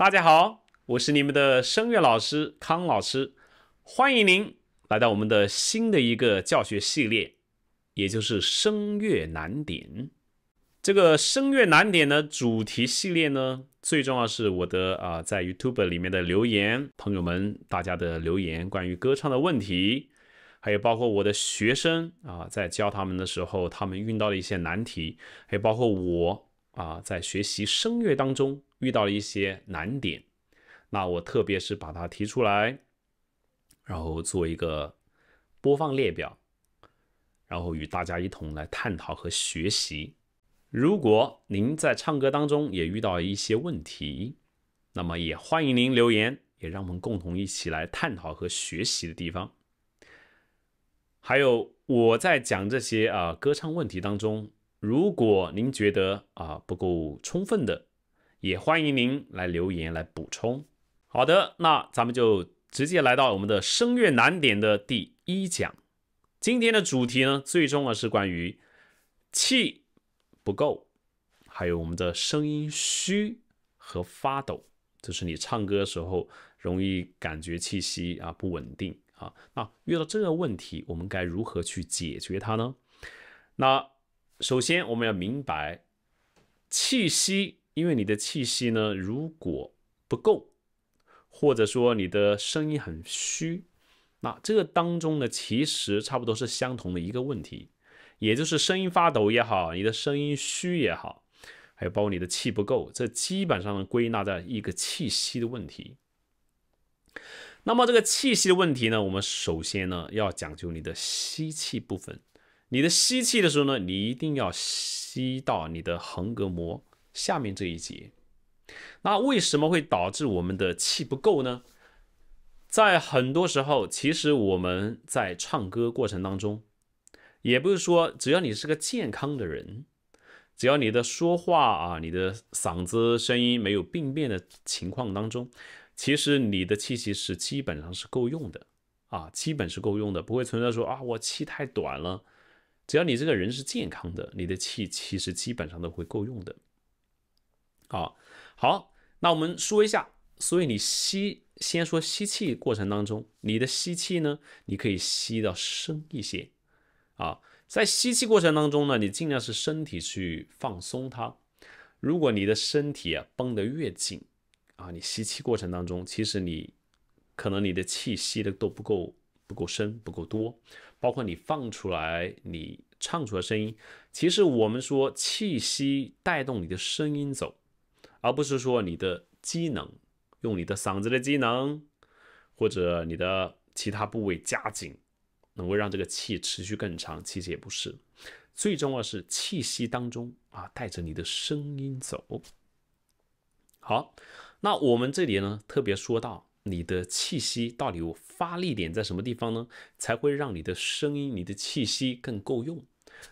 大家好，我是你们的声乐老师康老师，欢迎您来到我们的新的一个教学系列，也就是声乐难点。这个声乐难点的主题系列呢，最重要是我的啊，在 YouTube 里面的留言，朋友们大家的留言，关于歌唱的问题，还有包括我的学生啊，在教他们的时候，他们遇到的一些难题，还有包括我。啊，在学习声乐当中遇到了一些难点，那我特别是把它提出来，然后做一个播放列表，然后与大家一同来探讨和学习。如果您在唱歌当中也遇到一些问题，那么也欢迎您留言，也让我们共同一起来探讨和学习的地方。还有我在讲这些啊歌唱问题当中。如果您觉得啊不够充分的，也欢迎您来留言来补充。好的，那咱们就直接来到我们的声乐难点的第一讲。今天的主题呢，最终呢是关于气不够，还有我们的声音虚和发抖，就是你唱歌的时候容易感觉气息啊不稳定啊。那遇到这个问题，我们该如何去解决它呢？那首先，我们要明白气息，因为你的气息呢，如果不够，或者说你的声音很虚，那这个当中呢，其实差不多是相同的一个问题，也就是声音发抖也好，你的声音虚也好，还有包括你的气不够，这基本上归纳在一个气息的问题。那么这个气息的问题呢，我们首先呢要讲究你的吸气部分。你的吸气的时候呢，你一定要吸到你的横膈膜下面这一节。那为什么会导致我们的气不够呢？在很多时候，其实我们在唱歌过程当中，也不是说只要你是个健康的人，只要你的说话啊，你的嗓子声音没有病变的情况当中，其实你的气息是基本上是够用的啊，基本是够用的，不会存在说啊我气太短了。只要你这个人是健康的，你的气其实基本上都会够用的。啊，好，那我们说一下，所以你吸，先说吸气过程当中，你的吸气呢，你可以吸到深一些。啊，在吸气过程当中呢，你尽量是身体去放松它。如果你的身体啊绷得越紧啊，你吸气过程当中，其实你可能你的气吸的都不够，不够深，不够多。包括你放出来，你唱出的声音，其实我们说气息带动你的声音走，而不是说你的机能用你的嗓子的机能或者你的其他部位加紧，能够让这个气持续更长。其实也不是，最重要是气息当中啊带着你的声音走。好，那我们这里呢特别说到。你的气息到底有发力点在什么地方呢？才会让你的声音、你的气息更够用，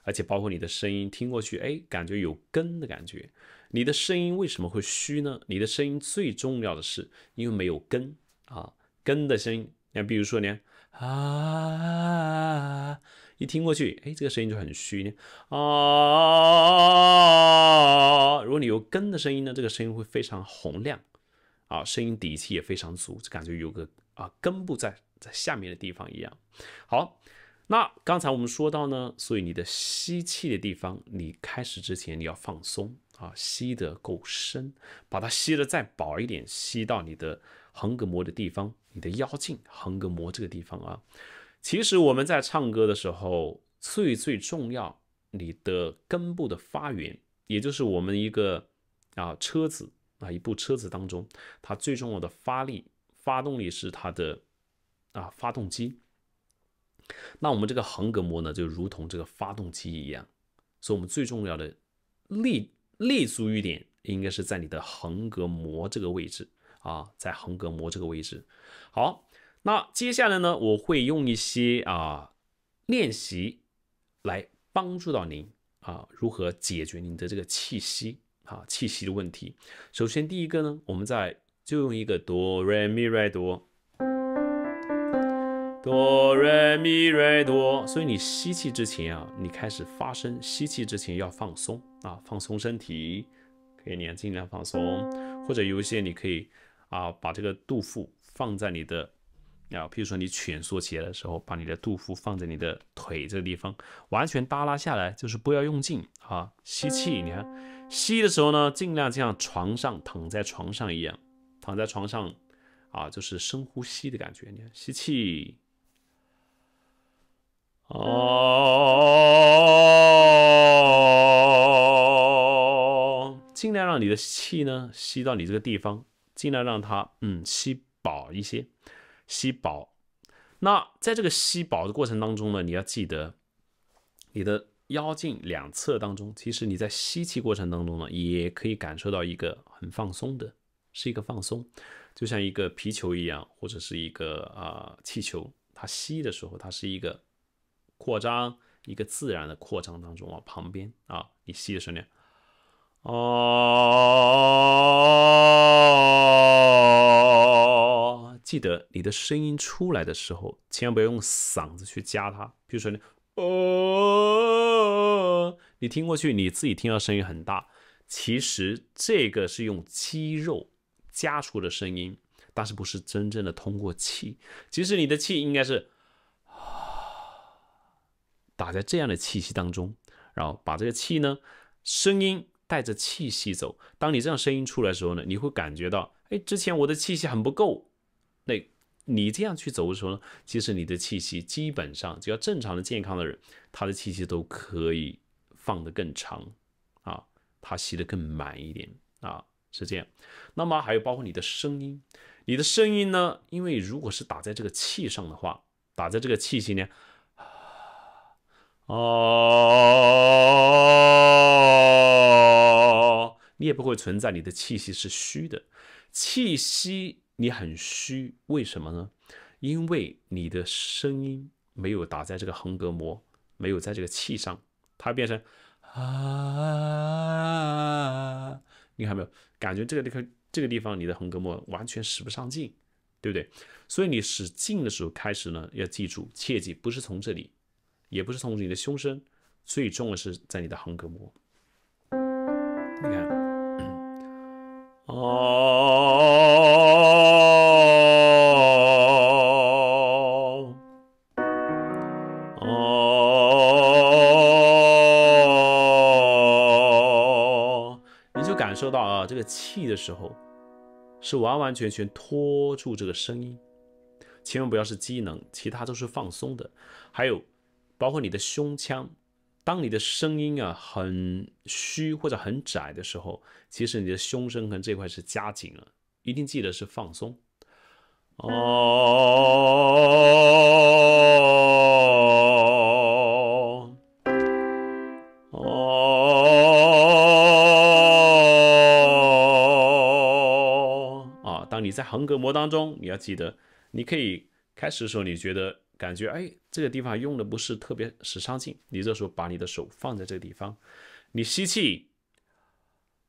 而且包括你的声音听过去，哎，感觉有根的感觉。你的声音为什么会虚呢？你的声音最重要的是因为没有根啊，根的声音。你比如说呢，啊，一听过去，哎，这个声音就很虚呢。啊，如果你有根的声音呢，这个声音会非常洪亮。啊，声音底气也非常足，就感觉有个啊根部在在下面的地方一样。好，那刚才我们说到呢，所以你的吸气的地方，你开始之前你要放松啊，吸得够深，把它吸得再薄一点，吸到你的横膈膜的地方，你的腰颈横膈膜这个地方啊。其实我们在唱歌的时候，最最重要，你的根部的发源，也就是我们一个啊车子。啊，一部车子当中，它最重要的发力、发动力是它的啊发动机。那我们这个横膈膜呢，就如同这个发动机一样，所以我们最重要的立立足于点应该是在你的横膈膜这个位置啊，在横膈膜这个位置。好，那接下来呢，我会用一些啊练习来帮助到您啊，如何解决您的这个气息。好气息的问题，首先第一个呢，我们在就用一个哆瑞咪瑞哆，哆瑞咪瑞哆。所以你吸气之前啊，你开始发声，吸气之前要放松啊，放松身体，可以眼尽量放松，或者有一些你可以啊，把这个肚腹放在你的。啊，比如说你蜷缩起来的时候，把你的肚腹放在你的腿这个地方，完全耷拉下来，就是不要用劲啊。吸气，你看吸的时候呢，尽量像床上躺在床上一样，躺在床上啊，就是深呼吸的感觉。你看吸气，啊，尽量让你的气呢吸到你这个地方，尽量让它嗯吸饱一些。吸饱。那在这个吸饱的过程当中呢，你要记得，你的腰颈两侧当中，其实你在吸气过程当中呢，也可以感受到一个很放松的，是一个放松，就像一个皮球一样，或者是一个啊气球，它吸的时候，它是一个扩张，一个自然的扩张当中往旁边啊，你吸的时候呢，啊。记得你的声音出来的时候，千万不要用嗓子去夹它。比如说你哦，你听过去，你自己听到声音很大，其实这个是用肌肉夹出的声音，但是不是真正的通过气。其实你的气应该是啊，打在这样的气息当中，然后把这个气呢，声音带着气息走。当你这样声音出来的时候呢，你会感觉到，哎，之前我的气息很不够。那你这样去走的时候呢，其实你的气息基本上，只要正常的、健康的人，他的气息都可以放得更长，啊，他吸的更满一点，啊，是这样。那么还有包括你的声音，你的声音呢？因为如果是打在这个气上的话，打在这个气息呢，哦，你也不会存在你的气息是虚的，气息。你很虚，为什么呢？因为你的声音没有打在这个横膈膜，没有在这个气上，它变成啊，你看没有？感觉这个地方，这个地方你的横膈膜完全使不上劲，对不对？所以你使劲的时候开始呢，要记住，切记不是从这里，也不是从你的胸声，最重的是在你的横膈膜。你看，哦。哦，你就感受到啊，这个气的时候是完完全全托住这个声音，千万不要是机能，其他都是放松的。还有，包括你的胸腔，当你的声音啊很虚或者很窄的时候，其实你的胸声和这块是夹紧了，一定记得是放松。哦。你在横膈膜当中，你要记得，你可以开始的时候，你觉得感觉哎，这个地方用的不是特别使上劲，你这时候把你的手放在这个地方，你吸气，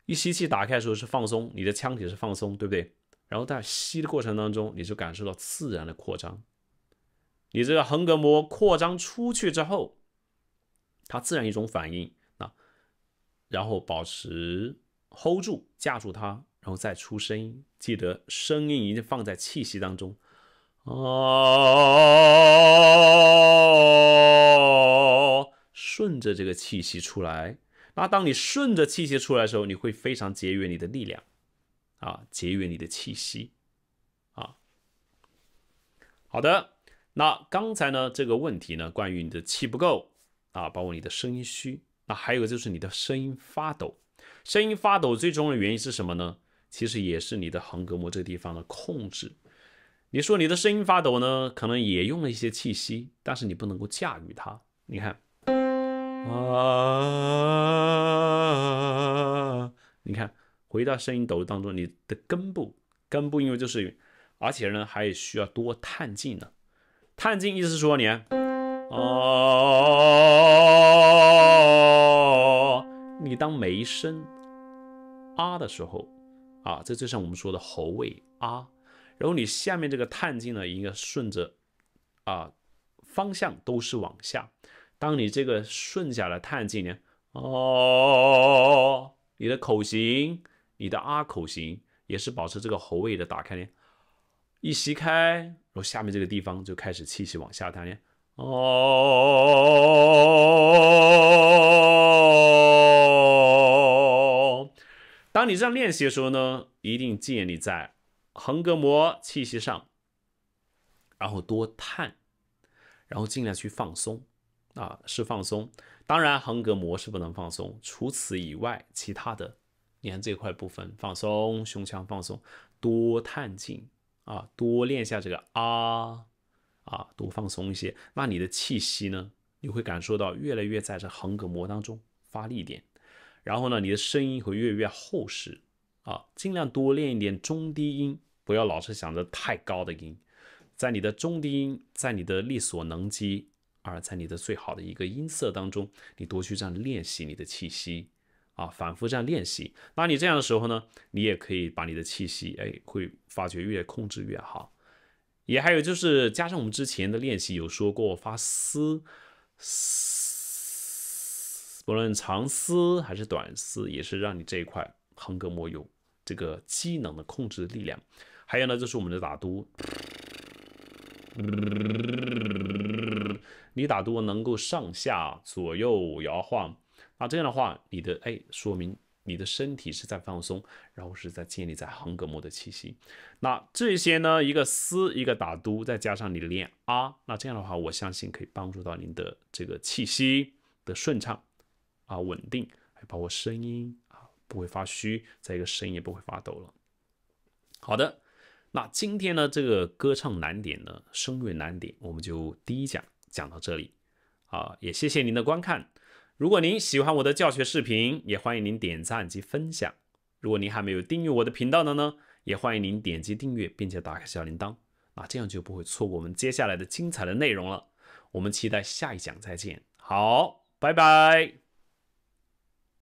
一吸气打开的时候是放松，你的腔体是放松，对不对？然后在吸的过程当中，你就感受到自然的扩张。你这个横膈膜扩张出去之后，它自然一种反应啊，然后保持 hold 住，架住它。然后再出声音，记得声音一定放在气息当中，啊，顺着这个气息出来。那当你顺着气息出来的时候，你会非常节约你的力量，啊，节约你的气息，啊。好的，那刚才呢这个问题呢，关于你的气不够，啊，包括你的声音虚，那还有就是你的声音发抖，声音发抖最终的原因是什么呢？其实也是你的横膈膜这个地方的控制。你说你的声音发抖呢，可能也用了一些气息，但是你不能够驾驭它。你看，啊，你看，回到声音抖当中，你的根部根部因为就是，而且呢，还需要多探进呢。探进意思是说你，啊，你当没声啊的时候。啊，这就像我们说的喉位啊，然后你下面这个探镜呢，应该顺着啊方向都是往下。当你这个顺下来探镜呢，哦，你的口型，你的啊口型也是保持这个喉位的打开呢，一吸开，然后下面这个地方就开始气息往下弹呢，哦。当你这样练习的时候呢，一定建立在横膈膜气息上，然后多叹，然后尽量去放松，啊，是放松。当然，横膈膜是不能放松。除此以外，其他的，你看这块部分放松，胸腔放松，多叹气，啊，多练一下这个啊，啊，多放松一些。那你的气息呢，你会感受到越来越在这横膈膜当中发力点。然后呢，你的声音会越来越厚实啊，尽量多练一点中低音，不要老是想着太高的音。在你的中低音，在你的力所能及，而在你的最好的一个音色当中，你多去这样练习你的气息啊，反复这样练习。那你这样的时候呢，你也可以把你的气息，哎，会发觉越控制越好。也还有就是加上我们之前的练习有说过发嘶嘶。无论长丝还是短丝，也是让你这一块横膈膜有这个机能的控制的力量。还有呢，就是我们的打嘟，你打嘟能够上下左右摇晃，那这样的话，你的哎，说明你的身体是在放松，然后是在建立在横膈膜的气息。那这些呢，一个丝，一个打嘟，再加上你练啊，那这样的话，我相信可以帮助到您的这个气息的顺畅。啊，稳定，还包括声音啊，不会发虚，再一个声音也不会发抖了。好的，那今天呢这个歌唱难点呢，声乐难点，我们就第一讲讲到这里啊，也谢谢您的观看。如果您喜欢我的教学视频，也欢迎您点赞及分享。如果您还没有订阅我的频道的呢，也欢迎您点击订阅，并且打开小铃铛啊，这样就不会错过我们接下来的精彩的内容了。我们期待下一讲再见，好，拜拜。